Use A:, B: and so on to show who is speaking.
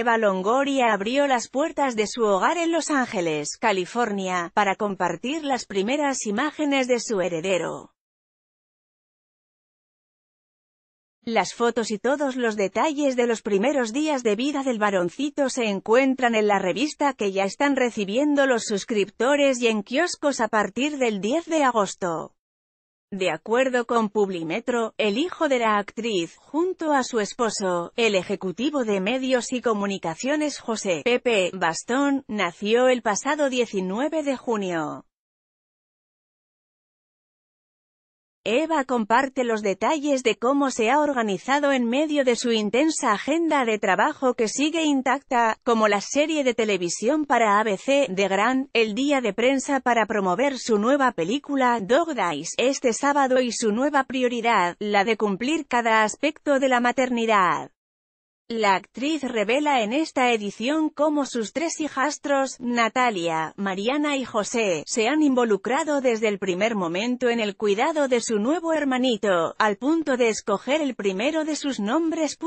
A: Eva Longoria abrió las puertas de su hogar en Los Ángeles, California, para compartir las primeras imágenes de su heredero. Las fotos y todos los detalles de los primeros días de vida del varoncito se encuentran en la revista que ya están recibiendo los suscriptores y en kioscos a partir del 10 de agosto. De acuerdo con Publimetro, el hijo de la actriz, junto a su esposo, el ejecutivo de medios y comunicaciones José Pepe Bastón, nació el pasado 19 de junio. Eva comparte los detalles de cómo se ha organizado en medio de su intensa agenda de trabajo que sigue intacta, como la serie de televisión para ABC, de Gran, el día de prensa para promover su nueva película, Dog Days, este sábado y su nueva prioridad, la de cumplir cada aspecto de la maternidad. La actriz revela en esta edición cómo sus tres hijastros, Natalia, Mariana y José, se han involucrado desde el primer momento en el cuidado de su nuevo hermanito, al punto de escoger el primero de sus nombres.